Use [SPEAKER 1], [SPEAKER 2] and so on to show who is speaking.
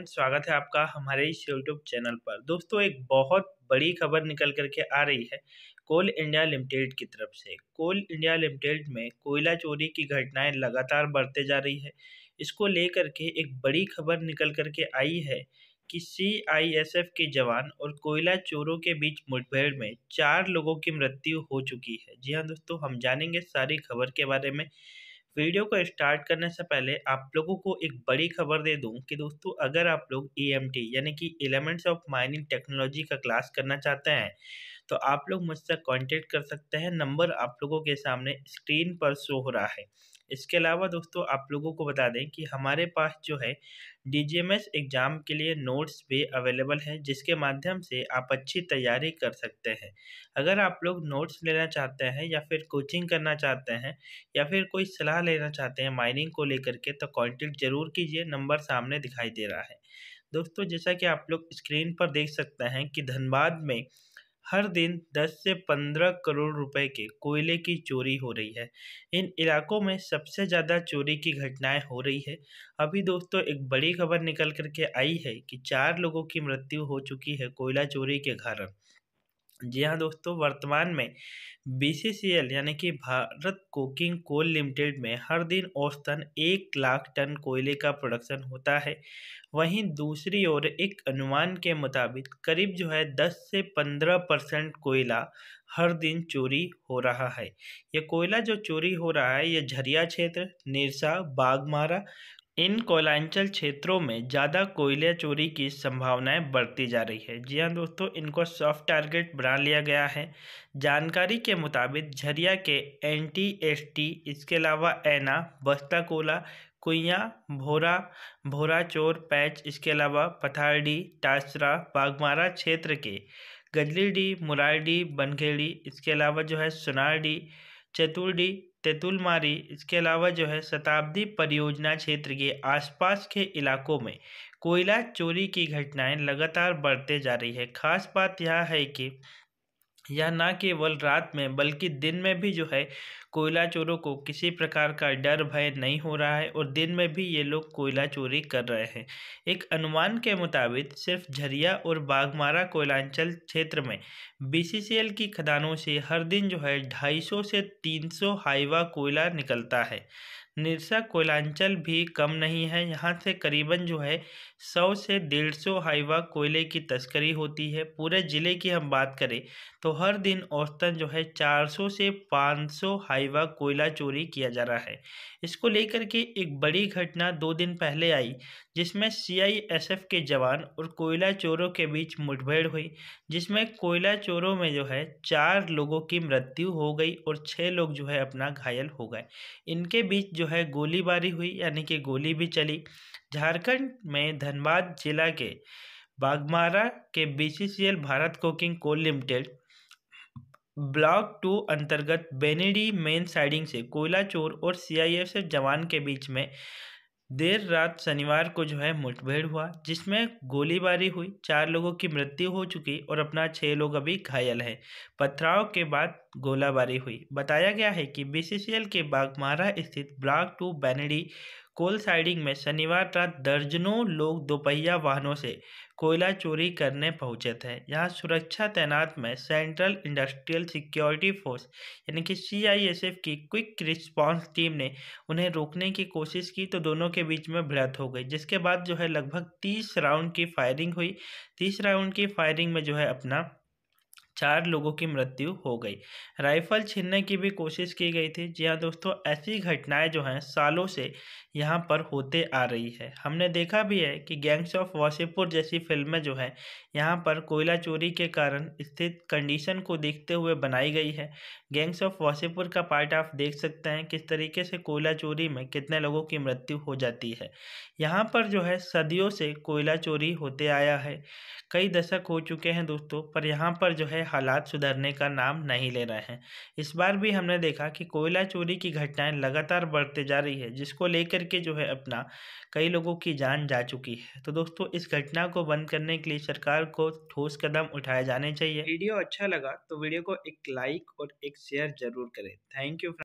[SPEAKER 1] everyone स्वागत है आपका हमारे इस यूट्यूब चैनल पर दोस्तों एक बहुत बड़ी खबर निकल करके आ रही है कोल इंडिया लिमिटेड की तरफ से कोल इंडिया लिमिटेड में कोयला चोरी की घटनाएं लगातार बढ़ते जा रही है इसको लेकर के एक बड़ी खबर निकल करके आई है कि सी के जवान और कोयला चोरों के बीच मुठभेड़ में चार लोगों की मृत्यु हो चुकी है जी हाँ दोस्तों हम जानेंगे सारी खबर के बारे में वीडियो को स्टार्ट करने से पहले आप लोगों को एक बड़ी खबर दे दूं कि दोस्तों अगर आप लोग ई e यानी कि एलिमेंट्स ऑफ माइनिंग टेक्नोलॉजी का क्लास करना चाहते हैं तो आप लोग मुझसे कांटेक्ट कर सकते हैं नंबर आप लोगों के सामने स्क्रीन पर शो हो रहा है इसके अलावा दोस्तों आप लोगों को बता दें कि हमारे पास जो है डीजीएमएस एग्ज़ाम के लिए नोट्स भी अवेलेबल हैं जिसके माध्यम से आप अच्छी तैयारी कर सकते हैं अगर आप लोग नोट्स लेना चाहते हैं या फिर कोचिंग करना चाहते हैं या फिर कोई सलाह लेना चाहते हैं माइनिंग को लेकर के तो कॉन्टेक्ट ज़रूर कीजिए नंबर सामने दिखाई दे रहा है दोस्तों जैसा कि आप लोग स्क्रीन पर देख सकते हैं कि धनबाद में हर दिन 10 से 15 करोड़ रुपए के कोयले की चोरी हो रही है इन इलाकों में सबसे ज़्यादा चोरी की घटनाएं हो रही है अभी दोस्तों एक बड़ी खबर निकल कर के आई है कि चार लोगों की मृत्यु हो चुकी है कोयला चोरी के कारण जी हाँ दोस्तों वर्तमान में बी सी सी एल यानी कि भारत कोकिंग कोल लिमिटेड में हर दिन औसतन एक लाख टन कोयले का प्रोडक्शन होता है वहीं दूसरी ओर एक अनुमान के मुताबिक करीब जो है दस से पंद्रह परसेंट कोयला हर दिन चोरी हो रहा है यह कोयला जो चोरी हो रहा है यह झरिया क्षेत्र निरसा बागमारा इन कोयलांचल क्षेत्रों में ज़्यादा कोयले चोरी की संभावनाएं बढ़ती जा रही है जी हाँ दोस्तों इनको सॉफ्ट टारगेट बना लिया गया है जानकारी के मुताबिक झरिया के एन टी एस टी इसके अलावा ऐना बस्ता कोला कुइया भोरा भोरा चोर पैच इसके अलावा पथारडी टासरा बागमारा क्षेत्र के गजलीडी मुरारडी बनखेड़ी इसके अलावा जो है सुनारडी चतुरडी तेतुलमारी इसके अलावा जो है शताब्दी परियोजना क्षेत्र के आसपास के इलाकों में कोयला चोरी की घटनाएं लगातार बढ़ते जा रही है खास बात यह है कि यह न केवल रात में बल्कि दिन में भी जो है कोयला चोरों को किसी प्रकार का डर भय नहीं हो रहा है और दिन में भी ये लोग कोयला चोरी कर रहे हैं एक अनुमान के मुताबिक सिर्फ झरिया और बागमारा कोयलांचल क्षेत्र में बीसीसीएल की खदानों से हर दिन जो है ढाई सौ से तीन सौ हाईवा कोयला निकलता है निरसा कोयलांचल भी कम नहीं है यहाँ से करीबन जो है सौ से डेढ़ सौ हाईवा कोयले की तस्करी होती है पूरे ज़िले की हम बात करें तो हर दिन औसतन जो है चार सौ से पाँच सौ हाईवा कोयला चोरी किया जा रहा है इसको लेकर के एक बड़ी घटना दो दिन पहले आई जिसमें सीआईएसएफ के जवान और कोयला चोरों के बीच मुठभेड़ हुई जिसमें कोयला चोरों में जो है चार लोगों की मृत्यु हो गई और छह लोग जो है अपना घायल हो गए इनके बीच जो है गोलीबारी हुई यानी कि गोली भी चली झारखंड में धनबाद जिला के बागमारा के BCCL Bharat coking coal limited block two अंतर्गत बेनेडी मेन साइडिंग से कोयला चोर और सीआईएसएफ जवान के बीच में देर रात शनिवार को जो है मुठभेड़ हुआ जिसमें गोलीबारी हुई चार लोगों की मृत्यु हो चुकी और अपना छः लोग अभी घायल हैं पथराव के बाद गोलाबारी हुई बताया गया है कि बीसीसीएल के बागमारा स्थित block two Benedih coal siding में शनिवार रात दर्जनों लोग दोपहिया वाहनों से कोयला चोरी करने पहुंचे थे यहाँ सुरक्षा तैनात में सेंट्रल इंडस्ट्रियल सिक्योरिटी फोर्स यानी कि सीआईएसएफ की क्विक रिस्पांस टीम ने उन्हें रोकने की कोशिश की तो दोनों के बीच में भिड़त हो गई जिसके बाद जो है लगभग तीस राउंड की फायरिंग हुई तीस राउंड की फायरिंग में जो है अपना चार लोगों की मृत्यु हो गई राइफल छीनने की भी कोशिश की गई थी जी हाँ दोस्तों ऐसी घटनाएं जो हैं सालों से यहाँ पर होते आ रही है हमने देखा भी है कि गैंग्स ऑफ वासेपुर जैसी फिल्में जो हैं यहाँ पर कोयला चोरी के कारण स्थित कंडीशन को देखते हुए बनाई गई है गैंग्स ऑफ वासीपुर का पार्ट आप देख सकते हैं किस तरीके से कोयला चोरी में कितने लोगों की मृत्यु हो जाती है यहाँ पर जो है सदियों से कोयला चोरी होते आया है कई दशक हो चुके हैं दोस्तों पर यहाँ पर जो है हालात सुधरने का नाम नहीं ले रहे हैं इस बार भी हमने देखा कि कोयला चोरी की घटनाएं लगातार बढ़ते जा रही है जिसको लेकर के जो है अपना कई लोगों की जान जा चुकी है तो दोस्तों इस घटना को बंद करने के लिए सरकार को ठोस कदम उठाए जाने चाहिए वीडियो अच्छा लगा तो वीडियो को एक लाइक और एक शेयर जरूर करें थैंक यू